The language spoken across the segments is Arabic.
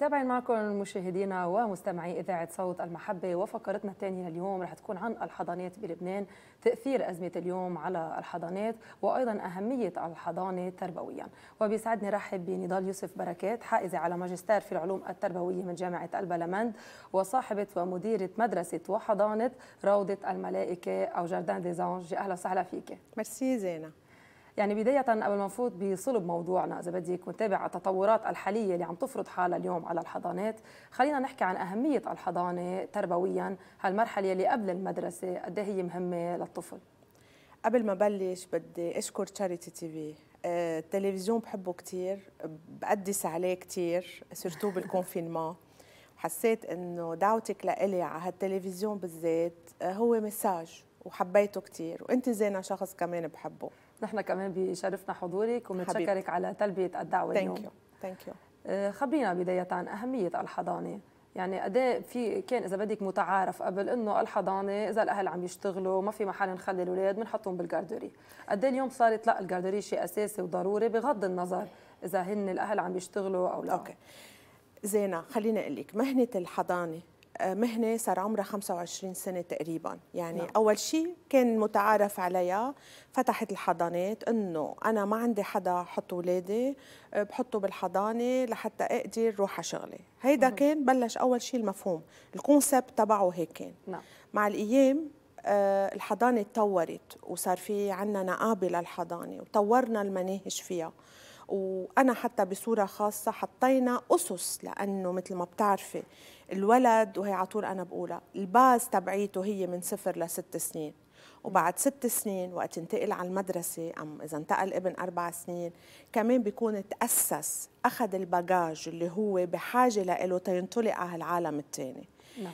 متابعين معكم مشاهدينا ومستمعي إذاعة صوت المحبة وفقرتنا الثانية لليوم رح تكون عن الحضانات بلبنان تأثير أزمة اليوم على الحضانات وأيضا أهمية الحضانة تربويا وبيسعدني رحب بنضال يوسف بركات حائزة على ماجستير في العلوم التربوية من جامعة البلمند وصاحبة ومديرة مدرسة وحضانة روضة الملائكة أو جاردان ديزانج أهلا وسهلا فيك ميرسي زينة يعني بداية قبل ما نفوت بصلب موضوعنا إذا بدك ونتابع التطورات الحالية اللي عم تفرض حالها اليوم على الحضانات، خلينا نحكي عن أهمية الحضانة تربويا، هالمرحلة اللي قبل المدرسة قد إيه هي مهمة للطفل؟ قبل ما بلش بدي أشكر تشاريتي تي في التلفزيون بحبه كثير بقدس عليه كثير سورتو بالكونفينمان حسيت انه دعوتك لإلي على هالتلفزيون بالذات آه، هو مساج وحبيته كثير وانت زينا شخص كمان بحبه نحن كمان بيشرفنا حضورك ومتشكرك على تلبيه الدعوه اليوم ثانك يو ثانك يو خبرينا بدايه عن اهميه الحضانه يعني قد إيه في كان اذا بدك متعارف قبل انه الحضانه اذا الاهل عم يشتغلوا ما في محل نخلي الاولاد بنحطهم بالجاردوري قد إيه اليوم صارت لا الجاردوري شيء اساسي وضروري بغض النظر اذا هن الاهل عم يشتغلوا او لا اوكي زينه خليني اقول لك مهنه الحضانه مهنة صار عمرها 25 سنة تقريبا يعني نعم. أول شيء كان متعارف عليها فتحت الحضانات أنه أنا ما عندي حدا حط ولادي آه، بحطه بالحضانة لحتى أقدر روح على شغلي هيدا مم. كان بلش أول شيء المفهوم الكونسبت تبعه هيك كان نعم. مع الأيام آه، الحضانة تطورت وصار في عنا نقابة للحضانة وطورنا المناهج فيها وانا حتى بصوره خاصه حطينا اسس لانه مثل ما بتعرفي الولد وهي على طول انا بقولها الباز تبعيته هي من صفر لست سنين وبعد ست سنين وقت ينتقل على المدرسة أم إذا انتقل ابن أربع سنين كمان بيكون تأسس أخذ الباجاج اللي هو بحاجة لإله تينطلق على العالم التاني نعم.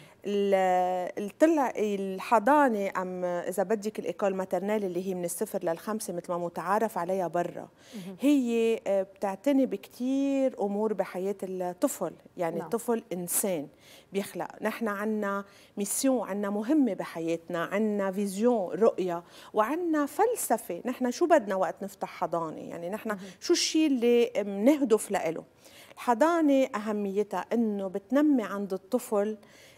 الطلع الحضانه ام اذا بدك الايكول ماترنال اللي هي من الصفر للخمسه مثل ما متعارف عليها برا هي آه، بتعتني بكثير امور بحياه الطفل يعني نعم. الطفل انسان بيخلق نحن عندنا ميسيون عندنا مهمه بحياتنا عندنا فيزيون رؤيه وعندنا فلسفه نحن شو بدنا وقت نفتح حضانه يعني نحن شو الشيء اللي بنهدف لإله الحضانه اهميتها انه بتنمي عند الطفل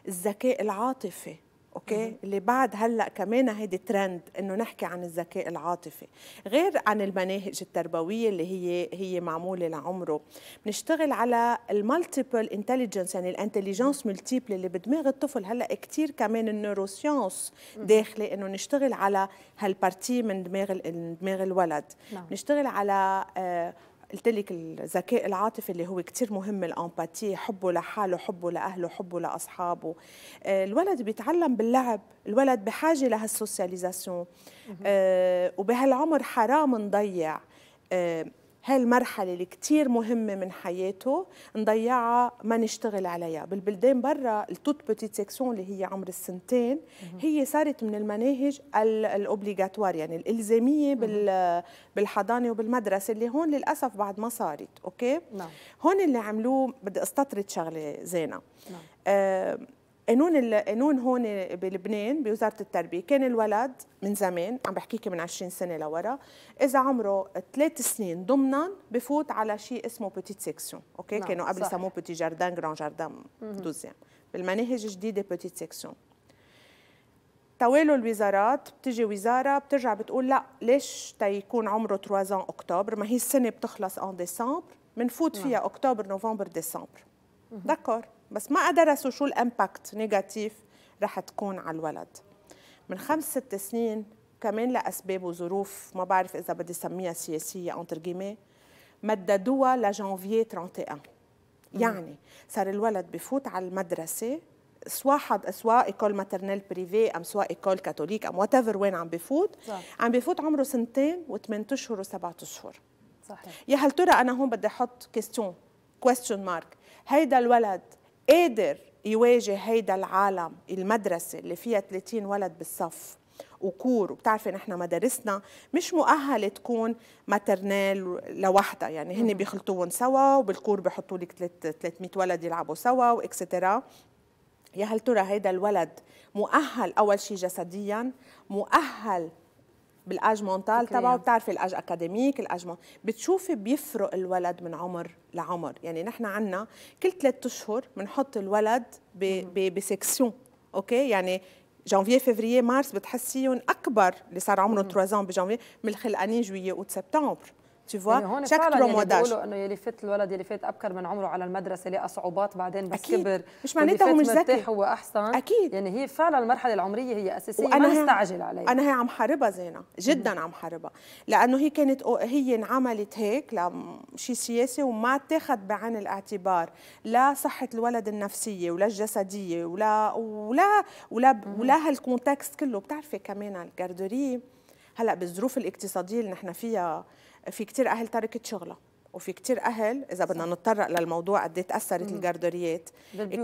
الذكاء العاطفي اوكي اللي بعد هلا كمان هيدي ترند انه نحكي عن الذكاء العاطفي غير عن المناهج التربويه اللي هي هي معموله لعمره بنشتغل على المالتيبل انتليجنس يعني الانتليجنس ملتيبل اللي بدماغ الطفل هلا كثير كمان النيوروسيونس داخله انه نشتغل على هالبارتي من دماغ دماغ الولد نعم. نشتغل على آه، قلت لك الذكاء العاطفي اللي هو كثير مهم الامباتي حبه لحاله حبه لاهله حبه لاصحابه آه، الولد بيتعلم باللعب الولد بحاجه لهالسوسياليزاسيون آه، وبهالعمر حرام نضيع آه، هالمرحلة اللي كتير مهمة من حياته نضيعها ما نشتغل عليها بالبلدان برا التوت بوتيت سيكسيون اللي هي عمر السنتين هي صارت من المناهج الأوبليغاتوار يعني الإلزامية بالحضانة وبالمدرسة اللي هون للأسف بعد ما صارت أوكي نعم. هون اللي عملوه بدي أستطرد شغلة زينة نعم. آه قانون القانون هون بلبنان بوزاره التربيه كان الولد من زمان عم بحكيك من 20 سنه لورا اذا عمره ثلاث سنين ضمنا بفوت على شيء اسمه بوتيت سيكسيون اوكي نعم. كانوا قبل سموه بوتي جاردان جران جاردان دوزيام بالمناهج الجديده بوتيت سيكسيون توالوا الوزارات بتجي وزاره بترجع بتقول لا ليش تيكون عمره 3 اكتوبر ما هي السنه بتخلص ان ديسمبر بنفوت فيها اكتوبر نوفمبر ديسمبر دكور بس ما درسوا شو الامباكت نيجاتيف رح تكون على الولد من خمس ست سنين كمان لاسباب وظروف ما بعرف اذا بدي سميها سياسيه اونتر جيمي مددوها لجانفيي 31 يعني صار الولد بفوت على المدرسه سوا حد سوا ايكول ماترنيل بريفي ام سوا ايكول كاثوليك ام وات وين عم بفوت صح. عم بفوت عمره سنتين وثمان اشهر وسبعة اشهر صحيح يا هل ترى انا هون بدي احط كيستيون كويستيون مارك هيدا الولد قادر يواجه هيدا العالم المدرسة اللي فيها 30 ولد بالصف وكور وبتعرفي نحن مدارسنا مش مؤهلة تكون ماترنال لوحدها يعني هن بيخلطوهم سوا وبالكور بحطوا لك 300 ولد يلعبوا سوا واكسترا يا هل ترى هيدا الولد مؤهل أول شيء جسديا مؤهل بالاج مونتال تبعه بتعرفي الاج اكاديميك الاج بتشوفي بيفرق الولد من عمر لعمر يعني نحن عنا كل ثلاثة اشهر بنحط الولد بسكسيون اوكي يعني جانفي فيفري مارس بتحسيهم اكبر اللي صار عمره 3 ans بجانفي من الخلقانين جويي اوت سبتمبر tu إيه، vois يعني هون chaque بيقولوا انه يلي فات الولد يلي فات ابكر من عمره على المدرسه لقى صعوبات بعدين بس أكيد. كبر مش معناتها هو مش ذكي هو احسن اكيد يعني هي فعلا المرحله العمريه هي اساسيه وأنا ما عليها انا هي عم حاربها زينه جدا عم حاربها لانه هي كانت هي انعملت هيك لشيء سياسي وما اتخذ بعين الاعتبار لا صحه الولد النفسيه ولا الجسديه ولا ولا ولا ولا هالكونتكست كله بتعرفي كمان الجاردوري هلا بالظروف الاقتصاديه اللي نحن فيها في كتير اهل تركت شغلها وفي كتير اهل اذا بدنا نتطرق للموضوع قد ايه تاثرت الجردوريات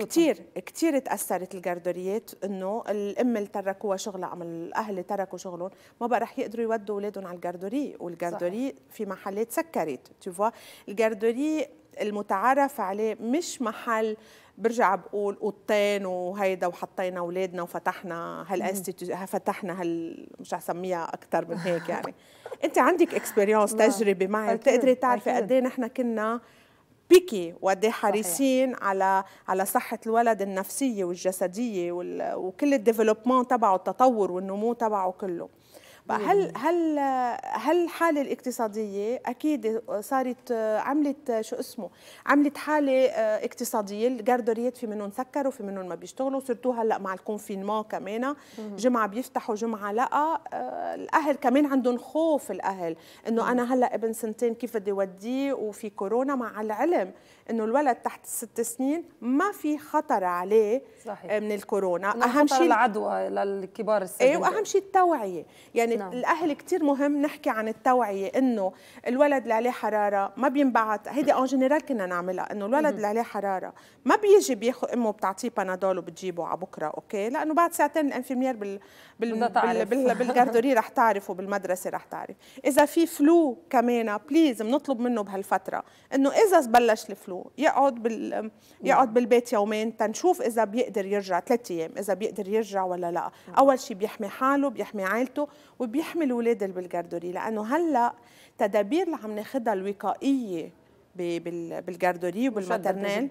كتير كتير تاثرت الجردوريات انه الام اللي تركوها شغلها عم الاهل اللي تركوا شغلهم ما بقى رح يقدروا يودوا اولادهم على الجردوري والجردوري في محلات سكرت تو الجاردوري المتعارف عليه مش محل برجع بقول اوضتين وهيدا وحطينا اولادنا وفتحنا هالانستيتيوت فتحنا هال مش اسميها اكثر من هيك يعني انت عندك اكسبيرينس تجربه معي بتقدري تعرفي قد ايه نحن كنا بيكي وقد إيه حريصين على على صحه الولد النفسيه والجسديه وكل الديفلوبمون تبعه التطور والنمو تبعه كله بقى هل هل هل الحاله الاقتصاديه اكيد آه، صارت آه، عملت آه، شو اسمه عملت حاله اقتصاديه الجاردوريات في منهم سكروا في منهم ما بيشتغلوا صرتوا هلا مع الكونفينمون كمان جمعه بيفتحوا جمعه لا الاهل كمان عندهم خوف الاهل انه انا هلا ابن سنتين كيف بدي وديه وفي كورونا مع العلم انه الولد تحت ست سنين ما في خطر عليه صحيح. آه، من الكورونا اهم شيء العدوى للكبار السن ايه واهم شيء التوعيه يعني نعم. الاهل كثير مهم نحكي عن التوعيه انه الولد اللي عليه حراره ما بينبعث هيدي اون جنرال كنا نعملها انه الولد اللي عليه حراره ما بيجي بياخذ امه بتعطيه بنادول وبتجيبه على بكره اوكي لانه بعد ساعتين الانفيمير بال بال, بال... بال... بالجاردوري رح تعرف وبالمدرسه رح تعرف اذا في فلو كمان بليز بنطلب منه بهالفتره انه اذا بلش الفلو له يقعد بال يقعد بالبيت يومين تنشوف اذا بيقدر يرجع ثلاث ايام اذا بيقدر يرجع ولا لا اول شيء بيحمي حاله بيحمي عائلته وبيحمي الاولاد اللي بالجاردوري لانه هلا تدابير اللي عم ناخذها الوقائيه بالجاردوري وبالماترنال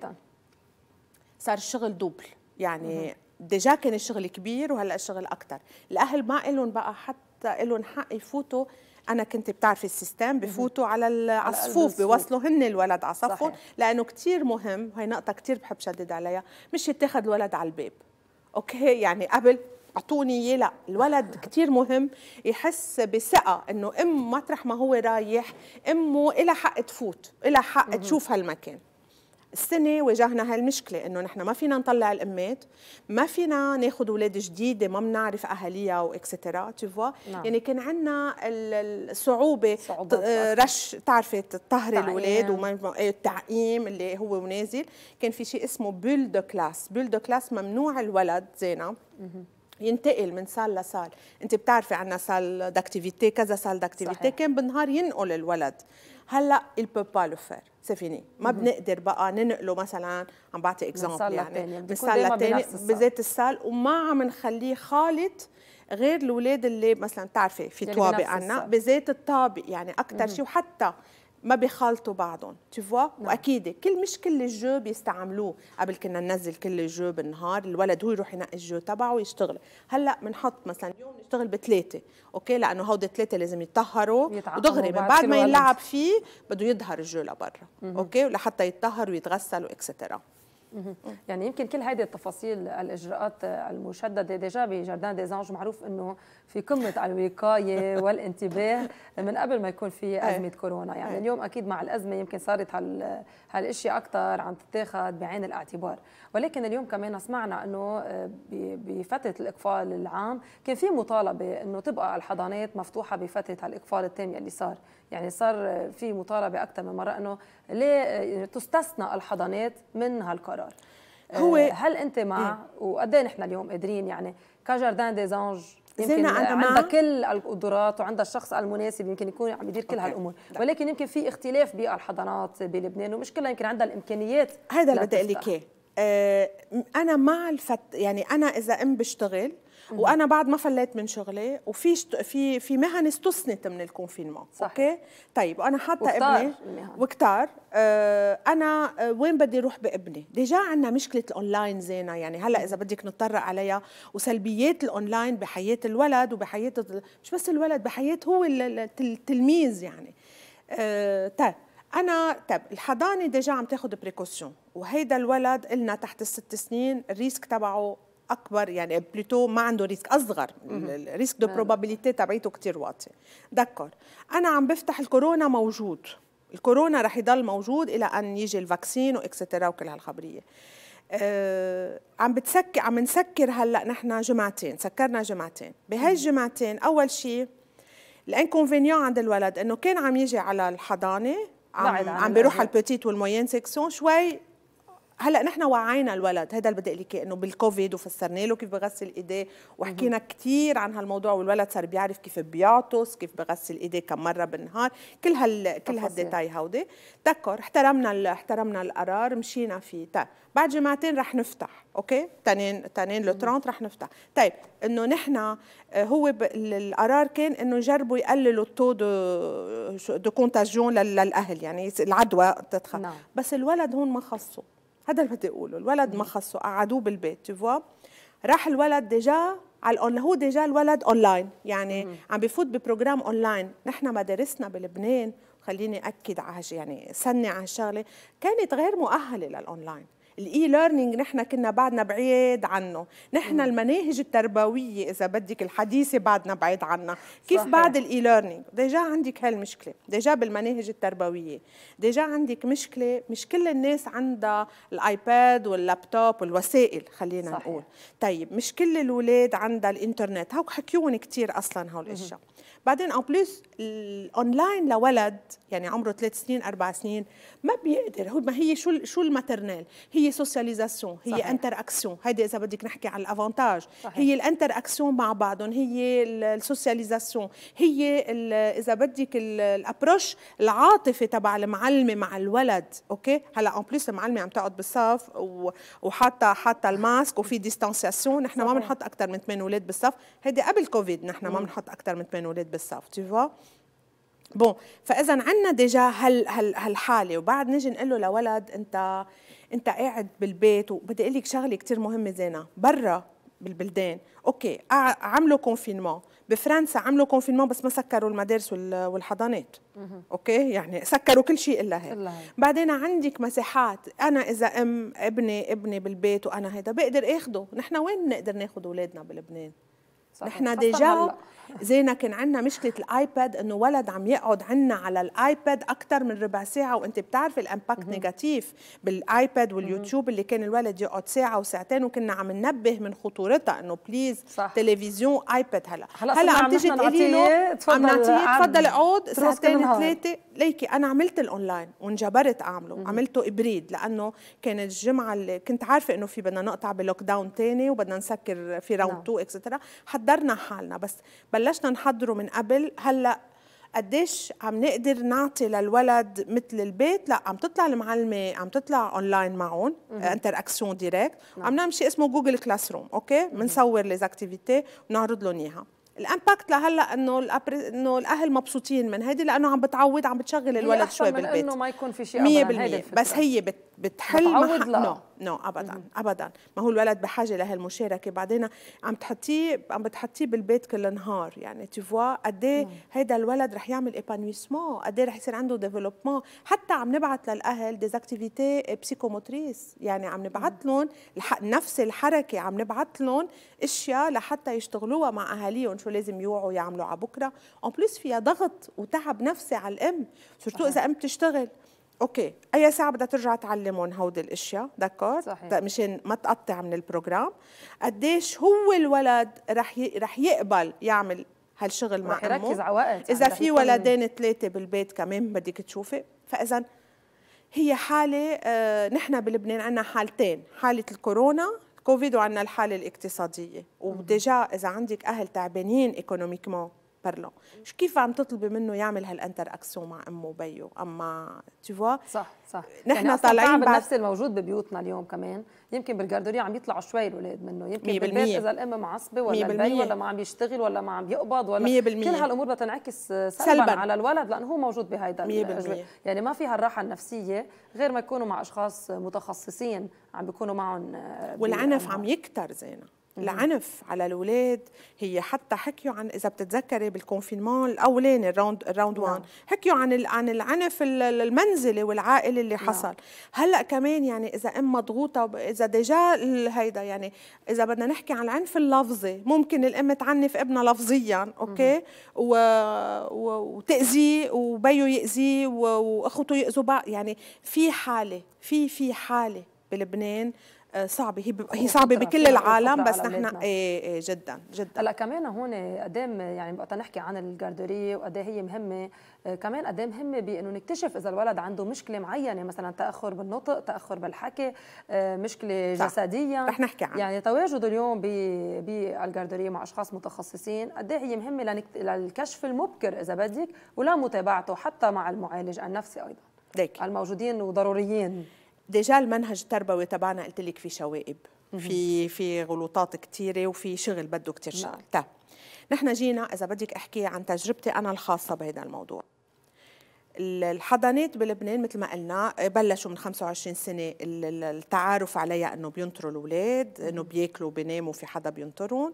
صار الشغل دوبل يعني ديجا كان الشغل كبير وهلا الشغل اكثر الاهل ما لهم بقى حتى لهم حق يفوتوا انا كنت بتعرفي السيستم بفوتوا على الصفوف بيوصلوا هن الولد على صفهم لانه كثير مهم وهي نقطه كثير بحب شدد عليها مش يتاخذ الولد على الباب اوكي يعني قبل اعطوني اياه لا الولد كثير مهم يحس بثقه انه ام مطرح ما هو رايح امه إلى حق تفوت إلى حق تشوف هالمكان السنه واجهنا هالمشكله انه نحن ما فينا نطلع الامات ما فينا ناخذ اولاد جديده ما بنعرف اهاليها واكسترا تفوا نعم. يعني كان عندنا الصعوبه رش تعرفي تطهري الاولاد وما إيه، التعقيم اللي هو ونازل كان في شيء اسمه بول دو كلاس بول دو كلاس ممنوع الولد زينب ينتقل من سال لسال انت بتعرفي عندنا سال داكتيفيتي كذا سال داكتيفيتي كان بالنهار ينقل الولد هلا ال peut pas le faire سي فيني ما بنقدر بقى ننقله مثلا عم بعطي اكزامبل يعني بالسال الثاني ثانيه بذات السال وما عم نخليه خالط غير الاولاد اللي مثلا بتعرفي في يعني طوابق عنا بذات الطابق يعني اكثر شيء وحتى ما بيخالطوا بعضهم تيفوا نعم. واكيد كل مش كل الجو بيستعملوه قبل كنا ننزل كل الجو بالنهار الولد هو يروح ينقي الجو تبعه ويشتغل هلا بنحط مثلا يوم نشتغل بثلاثه اوكي لانه هودي الثلاثه لازم يتطهروا ودغري من بعد ما ينلعب فيه بده يظهر الجو لبرا اوكي لحتى يتطهر ويتغسل واكسترا يعني يمكن كل هذه التفاصيل الاجراءات آه، المشدده ديجا بجاردان دي زانج معروف انه في قمه الوقايه والانتباه من قبل ما يكون في إيه. ازمه كورونا يعني إيه. اليوم اكيد مع الازمه يمكن صارت هال هالاشياء اكثر عم تتاخذ بعين الاعتبار ولكن اليوم كمان سمعنا انه آه، بفتره الاقفال العام كان في مطالبه انه تبقى الحضانات مفتوحه بفتره الاقفال التام اللي صار يعني صار في مطالبه اكثر من مره انه ليه آه، تستثنى الحضانات من هالقرار القرار آه، هو آه، هل انت مع إيه؟ وقد إيه نحن اليوم قادرين يعني كجاردان دي زانج يمكن عندها كل القدرات وعندها الشخص المناسب يمكن يكون عم يدير كل هالامور طيب. ولكن يمكن في اختلاف بالحضانات بلبنان ومش كلها يمكن عندها الامكانيات هذا اللي بدي اقول لك آه، انا مع الفت يعني انا اذا ام بشتغل وانا بعد ما فليت من شغلي وفي في في مهن استثنت من الكونفينمون صح. اوكي طيب انا حاطه ابني وكتار آه انا آه، وين بدي اروح بابني ديجا عندنا مشكله الاونلاين زينه يعني هلا اذا بدك نتطرق عليها وسلبيات الاونلاين بحياه الولد وبحياه مش بس الولد بحياه هو التلميذ يعني آه طيب انا طب الحضانه ديجا عم تاخذ بريكوسيون وهيدا الولد قلنا تحت الست سنين الريسك تبعه اكبر يعني بلوتو ما عنده ريسك اصغر الريسك دو بروبابيليتي نعم. تبعيته كثير واطي دكر انا عم بفتح الكورونا موجود الكورونا رح يضل موجود الى ان يجي الفاكسين واكسترا وكل هالخبريه أه عم بتسكر عم نسكر هلا نحن جمعتين سكرنا جمعتين بهالجمعتين اول شيء الانكونفينيون عند الولد انه كان عم يجي على الحضانه عم, عم بيروح على البوتيت والموين سيكسيون شوي هلا نحن وعينا الولد هذا اللي بدي اقول لك انه بالكوفيد وفسرنا له كيف بغسل ايديه وحكينا كثير عن هالموضوع والولد صار بيعرف كيف بيعطس كيف بغسل ايديه كم مره بالنهار كل هال كل هالديتاي هودي تذكر احترمنا ال... احترمنا القرار مشينا فيه تا. طيب، بعد جمعتين رح نفتح اوكي تنين تنين لو 30 رح نفتح طيب انه نحن آه، هو ب... القرار كان انه يجربوا يقللوا التو دو دو كونتاجيون للاهل يعني العدوى تتخف نعم. بس الولد هون ما خصه هذا اللي بدي اقوله الولد ما خصه قعدوه بالبيت تفوا راح الولد ديجا على الأون هو ديجا الولد اونلاين يعني عم بفوت ببروجرام اونلاين نحن مدارسنا بلبنان خليني اكد على يعني سني على الشغله كانت غير مؤهله للاونلاين الاي ليرنينج نحن كنا بعدنا بعيد عنه نحن المناهج التربويه اذا بدك الحديثه بعدنا بعيد عنها كيف صحيح. بعد الاي ليرنينج ديجا عندك هالمشكله ديجا بالمناهج التربويه ديجا عندك مشكله مش كل الناس عندها الايباد واللابتوب والوسائل خلينا صحيح. نقول طيب مش كل الاولاد عندها الانترنت هوك حكيون كثير اصلا هول الاشياء بعدين او بليس الاونلاين لولد يعني عمره ثلاث سنين اربع سنين ما بيقدر هو ما هي شو شو الماترنال هي هي سوسياليزاسيون هي انتر اكسيون هيدي اذا بدك نحكي على الافانتاج هي الانتر اكسيون مع بعضهم هي السوسياليزاسيون هي اذا بدك الابروش العاطفي تبع المعلمه مع الولد اوكي هلا اون بليس المعلمه عم تقعد بالصف وحاطه حاطه الماسك وفي ديستانسياسيون نحن ما بنحط اكثر من ثمان اولاد بالصف هيدي قبل كوفيد نحن ما بنحط اكثر من ثمان اولاد بالصف تي فوا بون فاذا عندنا ديجا هال هال هالحاله وبعد نجي نقول له لولد انت انت قاعد بالبيت وبدي اقول لك شغله كثير مهمه زينه برا بالبلدان اوكي عملوا كونفينمون بفرنسا عملوا كونفينمون بس ما سكروا المدارس والحضانات اوكي يعني سكروا كل شيء الا هيك بعدين عندك مساحات انا اذا ام ابني ابني بالبيت وانا هيدا بقدر اخده نحن وين بنقدر ناخذ اولادنا بلبنان نحن ديجا زينا كان عندنا مشكله الايباد انه ولد عم يقعد عنا على الايباد اكثر من ربع ساعه وانت بتعرفي الامباكت نيجاتيف بالايباد واليوتيوب اللي كان الولد يقعد ساعه وساعتين وكنا عم ننبه من خطورتها انه بليز صح. تلفزيون ايباد هلا هلا, هلا عم تيجي تقولي له عم نعطيه تفضل اقعد ساعتين ثلاثه ليكي انا عملت الاونلاين وانجبرت اعمله مم. عملته ابريد لانه كانت الجمعه اللي كنت عارفه انه في بدنا نقطع بلوك داون ثاني وبدنا نسكر في راوند 2 اكسترا حضرنا حالنا بس بلشنا نحضره من قبل هلا قديش عم نقدر نعطي للولد مثل البيت لا عم تطلع المعلمه عم تطلع اونلاين معهم انتر اكسيون ديريكت عم نعمل شيء اسمه جوجل كلاس روم اوكي بنصور ليزاكتيفيتي ونعرض لهم اياها الامباكت لهلا انه انه الاهل مبسوطين من هيدي لانه عم بتعود عم بتشغل الولد شوي بالبيت هي احسن من انه ما يكون في شيء 100% بس هي بت بتحل محل نو ابدا ابدا ما هو الولد بحاجه لهالمشاركه بعدين عم تحطيه عم بتحطيه بالبيت كل نهار يعني تي فوا قد إيه mhm. هيدا الولد رح يعمل ايبانويسمون قد إيه رح يصير عنده ديفلوبمون حتى عم نبعث للاهل ديزاكتيفيتي بسيكوموتريس يعني عم نبعث mhm. لهم نفس الحركه عم نبعث لهم اشياء لحتى يشتغلوها مع اهاليهم شو لازم يوعوا يعملوا على بكره اون بليس فيها ضغط وتعب نفسي على الام سورتو اذا ام بتشتغل اوكي اي ساعه بدها ترجع تعلمهم هودي الاشياء دكور صحيح طيب مشان ما تقطع من البروجرام قديش هو الولد رح ي... رح يقبل يعمل هالشغل مع امه يركز على وقت يعني اذا في ولدين ثلاثه بالبيت كمان بدك تشوفي فاذا هي حاله آه نحن بلبنان عندنا حالتين حاله الكورونا كوفيد وعندنا الحاله الاقتصاديه وديجا اذا عندك اهل تعبانين ايكونوميكمون بارلون شو كيف عم تطلبي منه يعمل هالانتر اكسيون مع امه وبيه اما تي فوا صح صح نحن يعني طالعين بعد نفس الموجود ببيوتنا اليوم كمان يمكن بالجاردوري عم يطلعوا شوي الاولاد منه يمكن بالبيت اذا الام معصبه ولا البي ولا ما عم يشتغل ولا ما عم يقبض ولا كل هالامور بتنعكس سلبا, سلباً. على الولد لانه هو موجود بهيدا يعني ما في هالراحه النفسيه غير ما يكونوا مع اشخاص متخصصين عم بيكونوا معهم والعنف عم يكتر زينه العنف على الاولاد هي حتى حكيوا عن اذا بتتذكري بالكونفينمون الاولاني الراوند الراوند 1 حكيوا عن عن العنف المنزلي والعائلي اللي نعم. حصل هلا كمان يعني اذا ام مضغوطه اذا ديجا هيدا يعني اذا بدنا نحكي عن العنف اللفظي ممكن الام تعنف ابنها لفظيا اوكي و... و... وتاذيه وبيو ياذيه واخوته ياذوا بعض يعني في حاله في في حاله بلبنان صعبه هي هي صعبه بكل العالم بس نحن إيه، إيه، جدا جدا هلا كمان هون قد يعني وقت نحكي عن الجاردوريه وقد إيه هي مهمه آه، كمان قد مهمه بانه نكتشف اذا الولد عنده مشكله معينه يعني مثلا تاخر بالنطق تاخر بالحكي آه، مشكله صح. جسديا رح نحكي عنها يعني تواجده اليوم بالجاردوريه مع اشخاص متخصصين قد هي مهمه لنكت... للكشف المبكر اذا بدك ولا متابعته حتى مع المعالج النفسي ايضا ديك. الموجودين وضروريين ديجا المنهج التربوي تبعنا قلت لك في شوائب في في غلطات كثيره وفي شغل بده كثير شغل نعم. طيب نحن جينا اذا بدك احكي عن تجربتي انا الخاصه بهذا الموضوع الحضانات بلبنان مثل ما قلنا بلشوا من 25 سنه التعارف عليها انه بينطروا الاولاد انه بياكلوا بيناموا في حدا بينطرون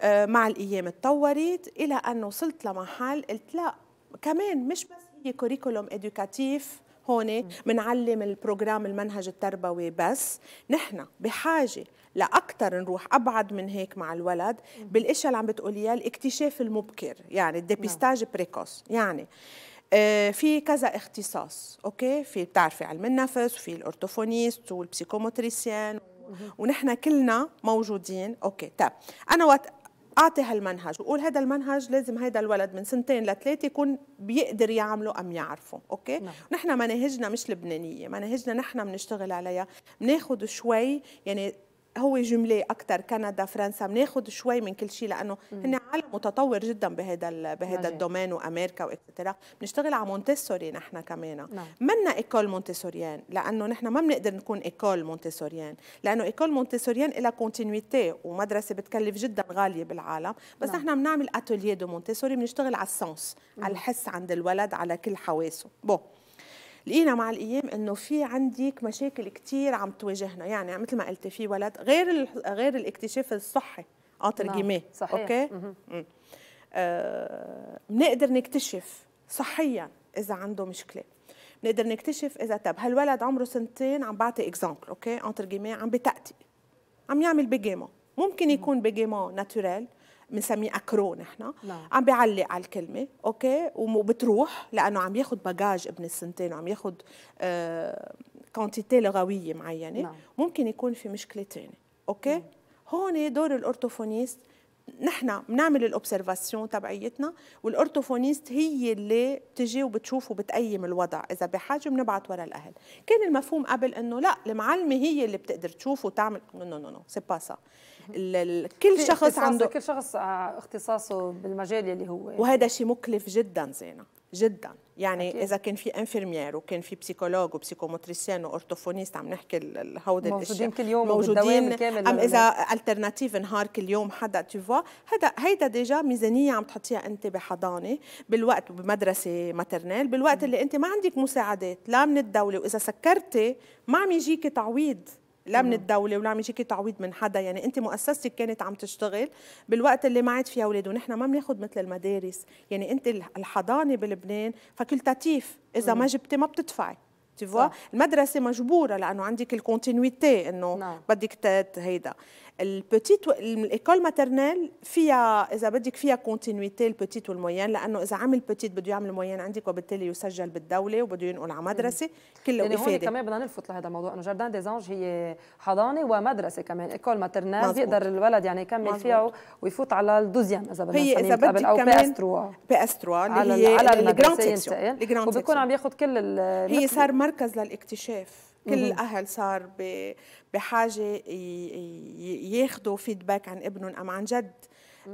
آه، مع الايام تطورت الى ان وصلت لمحل قلت لا كمان مش بس هي كوريكولوم ادوكاتيف هون بنعلم البروجرام المنهج التربوي بس نحن بحاجه لاكثر نروح ابعد من هيك مع الولد بالاشياء اللي عم بتقوليها الاكتشاف المبكر يعني الديبيستاج بريكوس نعم. يعني آه، في كذا اختصاص اوكي في بتعرفي علم النفس وفي الاورتوفونيست والبسيكوموتريسيان ونحن كلنا موجودين اوكي طيب انا وقت اعطي هالمنهج وقول هذا المنهج لازم هذا الولد من سنتين لثلاثه يكون بيقدر يعمله ام يعرفه اوكي نعم. نحن مناهجنا مش لبنانيه مناهجنا نحن بنشتغل عليها بناخذ شوي يعني هو جمله اكثر كندا فرنسا بناخذ شوي من كل شيء لانه هن عالم متطور جدا بهذا بهذا الدومين وامريكا واكسترا بنشتغل على مونتيسوري نحن كمان نعم. منا ايكول مونتيسوريان لانه نحن ما بنقدر نكون ايكول مونتيسوريان لانه ايكول مونتيسوريان لها كونتينيتي ومدرسه بتكلف جدا غاليه بالعالم بس نعم. نحن بنعمل اتوليه دو مونتيسوري بنشتغل على السنس على الحس عند الولد على كل حواسه بو لقينا مع الايام انه في عندك مشاكل كثير عم تواجهنا يعني مثل ما قلتي في ولد غير غير الاكتشاف الصحي قاطر آه، نعم، جيمي صحيح اوكي آه، بنقدر آه نكتشف صحيا اذا عنده مشكله بنقدر نكتشف اذا طب هالولد عمره سنتين عم بعطي اكزامبل اوكي انتر آه، جيمي عم بتأتي عم يعمل بيجيما ممكن يكون بيجيما ناتورال بنسميه اكرون احنا نعم. عم بيعلق على الكلمه اوكي وبتروح لانه عم ياخذ باجاج ابن السنتين وعم ياخذ آه كونتيتي لغويه معينه نعم. ممكن يكون في مشكله ثانيه اوكي نعم. هون دور الاورتوفونيست نحن بنعمل الاوبسرفاسيون تبعيتنا والاورتوفونيست هي اللي بتجي وبتشوف وبتقيم الوضع اذا بحاجه بنبعث ورا الاهل كان المفهوم قبل انه لا المعلمه هي اللي بتقدر تشوف وتعمل نو نو نو سي با سا كل شخص عنده كل شخص آه، اختصاصه بالمجال اللي هو وهذا شيء مكلف جدا زينه جدا يعني أكيد. اذا كان في انفيرميير وكان في بسيكولوج وبسيكوموتريسيان واورتوفونيست عم نحكي هودي الاشياء موجودين كل يوم موجودين كامل ام اذا الترناتيف نهار كل يوم حدا تيفوا هذا هيدا ديجا ميزانيه عم تحطيها انت بحضانه بالوقت بمدرسه ماترنال بالوقت م. اللي انت ما عندك مساعدات لا من الدوله واذا سكرتي ما عم يجيك تعويض لا من الدوله ولا عم يجيك تعويض من حدا يعني انت مؤسستك كانت عم تشتغل بالوقت اللي ما عاد فيها اولاد ونحن ما بناخذ مثل المدارس يعني انت الحضانه بلبنان فاكولتاتيف اذا ما جبتي ما بتدفعي تيفوا المدرسه مجبوره لانه عندك الكونتينيتي انه نعم. بدك هيدا البتيت الايكول ماتيرنيل فيها اذا بدك فيها كونتينيتي البتيت والمويان لانه اذا عمل بتيت بده يعمل مويان عندك وبالتالي يسجل بالدوله وبده ينقل على مدرسه كله يعني هون كمان بدنا نلفت لهذا الموضوع انه جاردان ديزانج هي حضانه ومدرسه كمان ايكول ماتيرنيل بيقدر الولد يعني يكمل فيها ويفوت على الدوزيام اذا بدنا هي اذا بدك او بي اس 3 بي اس 3 اللي هي على الجراند سيكشن وبكون عم ياخذ كل هي صار مركز للاكتشاف كل الاهل صار بحاجه ياخذوا فيدباك عن ابنهم ام عن جد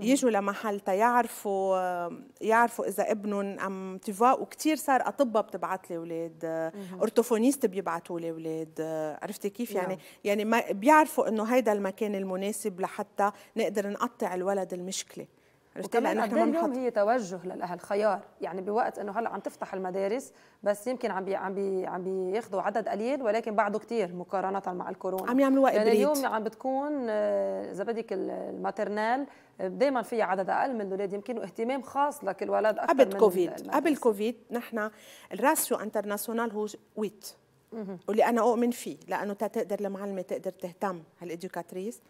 يجوا لمحل تيعرفوا يعرفوا اذا ابنهم ام تيفوا وكثير صار اطباء بتبعت لي اولاد اورتوفونيست بيبعتوا لي اولاد عرفتي كيف يعني نعم. يعني ما بيعرفوا انه هيدا المكان المناسب لحتى نقدر نقطع الولد المشكله وكمان نحن اليوم هي توجه للاهل خيار يعني بوقت انه هلا عم تفتح المدارس بس يمكن عم بي عم بي عم بياخذوا عدد قليل ولكن بعده كثير مقارنه مع الكورونا عم يعملوا وقت يعني اليوم عم بتكون آه، اذا بدك الماترنال آه، دائما في عدد اقل من الاولاد يمكن واهتمام خاص لكل ولد اكثر قبل كوفيد قبل كوفيد نحن الراسيو انترناسيونال هو 8 واللي انا اؤمن فيه لانه تقدر المعلمه تقدر تهتم هالادوكاتريس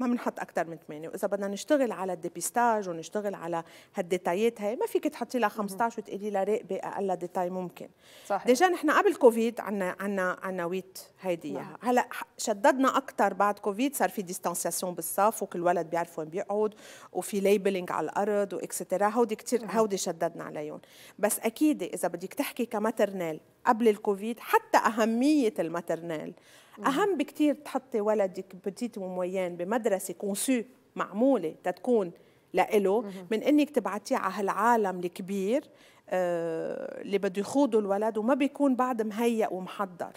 ما بنحط اكثر من 8 واذا بدنا نشتغل على الديبيستاج ونشتغل على هالديتايات هي ما فيك تحطي لها 15 وتقولي لها راقبه اقل ديتاي ممكن صحيح ديجا نحن قبل كوفيد عنا عنا عنا ويت هيدي نعم. اياها هلا شددنا اكثر بعد كوفيد صار في ديستانسياسيون بالصف وكل ولد بيعرف وين بيقعد وفي ليبلينج على الارض واكسترا هودي كثير هودي شددنا عليهم بس اكيد اذا بدك تحكي كماترنال قبل الكوفيد حتى اهميه الماترنال اهم بكثير تحطي ولدك بتيت ومويان بمدرسه كونسو معموله تتكون لإله من انك تبعتيه على هالعالم الكبير آه اللي بده يخوضوا الولد وما بيكون بعد مهيأ ومحضر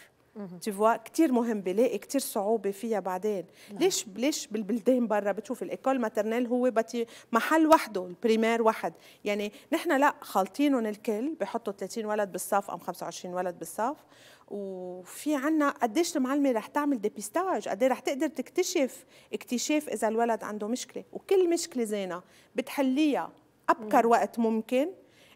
تيفوا كثير مهم بلاقي كثير صعوبه فيها بعدين نعم. ليش ليش بالبلدان برا بتشوف الايكول ماترنال هو بتي محل وحده البريمير وحد يعني نحن لا خالطينهم الكل بحطوا 30 ولد بالصف ام 25 ولد بالصف وفي عنا قديش المعلمه رح تعمل ديبيستاج قد رح تقدر تكتشف اكتشاف اذا الولد عنده مشكله وكل مشكله زينه بتحليها ابكر وقت ممكن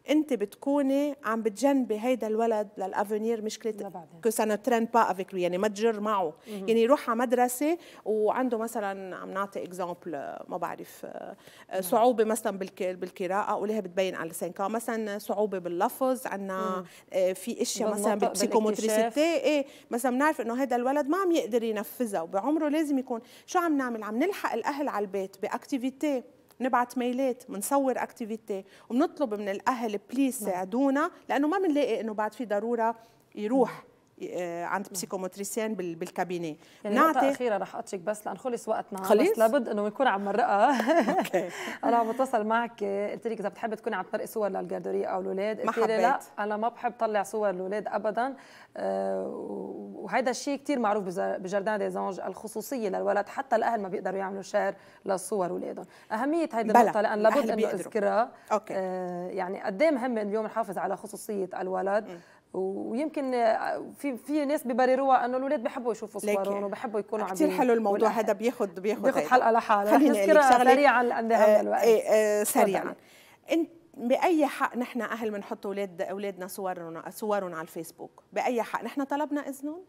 انت بتكوني عم بتجنبي هيدا الولد للافونير مشكله كو سا نترن با افيك لو يعني ما تجر معه مم. يعني يروح على مدرسه وعنده مثلا عم نعطي اكزامبل ما بعرف آه، آه، صعوبه مثلا بالقراءه هي بتبين على سينكا مثلا صعوبه باللفظ عندنا آه، في اشياء مثلا بالبسيكوموتريسيتي ايه مثلا بنعرف انه هذا الولد ما عم يقدر ينفذها وبعمره لازم يكون شو عم نعمل عم نلحق الاهل على البيت باكتيفيتي نبعث ميلات منصور اكتيفيتي وبنطلب من الاهل بليز نعم. ساعدونا لانه ما بنلاقي انه بعد في ضروره يروح نعم. آه، عند بسيكوموتريسيان بالكابينه يعني نعطي نقطة أخيرة رح اطشك بس لأن خلص وقتنا خلص؟ بس لابد إنه نكون عم مرقها أنا عم بتواصل معك قلت لك إذا بتحبي تكوني عم تمرقي صور للجردورية أو الأولاد ما حبيت. لا أنا ما بحب طلع صور الأولاد أبدا آه، وهذا الشيء كثير معروف بجردان دي زونج الخصوصية للولد حتى الأهل ما بيقدروا يعملوا شير للصور أولادهم أهمية هيدي النقطة لأن لابد إنه أذكرها آه، يعني قد إيه مهم اليوم نحافظ على خصوصية الولد م. ويمكن في في ناس ببرروها انه الاولاد بحبوا يشوفوا صورهم وبحبوا يكونوا آه، كثير حلو الموضوع هذا بياخذ بياخذ بياخذ حلقه لحاله خليني نذكرها سريعا لانه هذا الوقت آه إيه، آه سريعا انت باي حق نحن اهل بنحط اولاد اولادنا صورنا صورهم على الفيسبوك باي حق نحن طلبنا اذنهم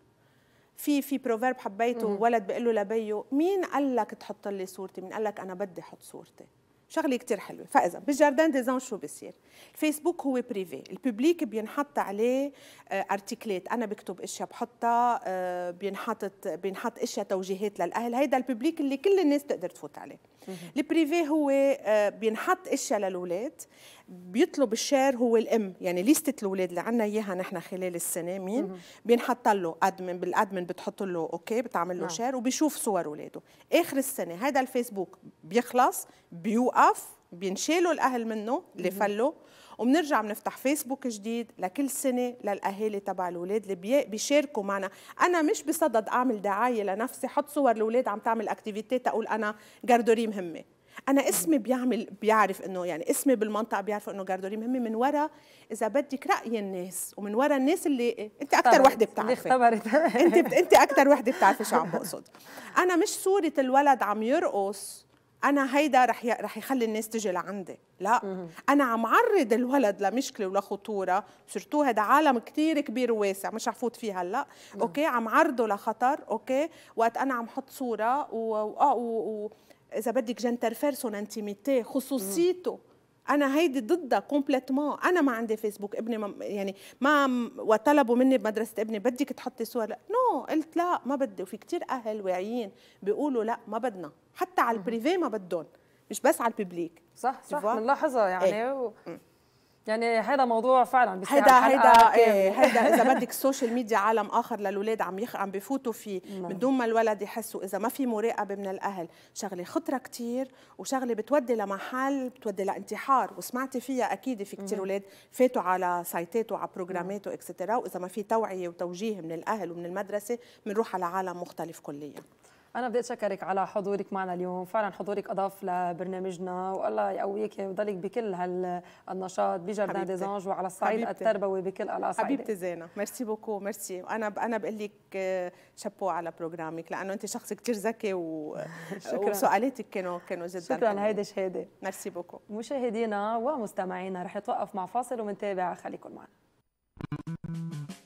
في في بروفيرب حبيته ولد بيقول له لبيه مين قال لك تحط لي صورتي مين قال لك انا بدي احط صورتي شغله كثير حلوه فاذا بالجاردان ديزون شو بصير الفيسبوك هو بريفي الببليك بينحط عليه ارتكلات آه، انا بكتب اشياء بحطها آه، بينحط بينحط اشياء توجيهات للاهل هيدا الببليك اللي كل الناس تقدر تفوت عليه البريفي هو آه، بينحط اشياء للاولاد بيطلب الشير هو الام يعني ليستة الاولاد اللي عندنا اياها نحن خلال السنه مين بينحط له ادمن بالادمن بتحط له اوكي بتعمل له شير نعم. وبيشوف صور اولاده اخر السنه هذا الفيسبوك بيخلص بيوقع بيوقف بينشالوا الاهل منه اللي فلوا وبنرجع بنفتح فيسبوك جديد لكل سنه للاهالي تبع الاولاد اللي بيشاركوا معنا، انا مش بصدد اعمل دعايه لنفسي حط صور الاولاد عم تعمل اكتيفيتي تقول انا جاردوري مهمه، انا اسمي بيعمل بيعرف انه يعني اسمي بالمنطقه بيعرفوا انه جاردوري مهمه من وراء اذا بدك راي الناس ومن وراء الناس اللي إيه، انت اكثر وحده بتعرفي انت انت اكثر وحده بتعرفي شو عم بقصد انا مش صوره الولد عم يرقص انا هيدا رح ي... رح يخلي الناس تجي لعندي لا مم. انا عم عرض الولد لمشكله ولخطوره سورتو هذا عالم كثير كبير وواسع مش رح فيه هلا نعم. اوكي عم عرضه لخطر اوكي وقت انا عم حط صوره و, و... آه، و... و... اذا بدك فيرسون انتيميتي خصوصيته مم. انا هيدي ضدها كومبليتمون انا ما عندي فيسبوك ابني ما يعني ما وطلبوا مني بمدرسه ابني بدك تحطي صور لا نو no. قلت لا ما بدي وفي كثير اهل واعيين بيقولوا لا ما بدنا حتى على البريفي ما بدهم مش بس على الببليك صح صح بنلاحظها يعني ايه. و... يعني هذا موضوع فعلا هيدا هيدا آه، ايه هيدا اذا بدك السوشيال ميديا عالم اخر للاولاد عم يخ عم بفوتوا فيه نعم. من دون ما الولد يحسوا اذا ما في مراقبه من الاهل شغله خطره كثير وشغله بتودي لمحل بتودي لانتحار وسمعتي فيها اكيد في كثير اولاد فاتوا على سايتات وعلى بروجرامات نعم. واكسترا واذا ما في توعيه وتوجيه من الاهل ومن المدرسه بنروح على عالم مختلف كليا انا بدي اشكرك على حضورك معنا اليوم فعلا حضورك اضاف لبرنامجنا والله يقويك ويضلك بكل هالنشاط بجردان ديزانج وعلى الصعيد حبيبتي. التربوي بكل الاصعده حبيبتي زينه ميرسي بوكو ميرسي انا ب... انا بقول لك آه، شابو على بروجرامك لانه انت شخص كثير ذكي و... وسؤالاتك كانوا كانوا جدا شكرا هيدي شهاده ميرسي بوكو مشاهدينا ومستمعينا رح نتوقف مع فاصل ومنتابع خليكم معنا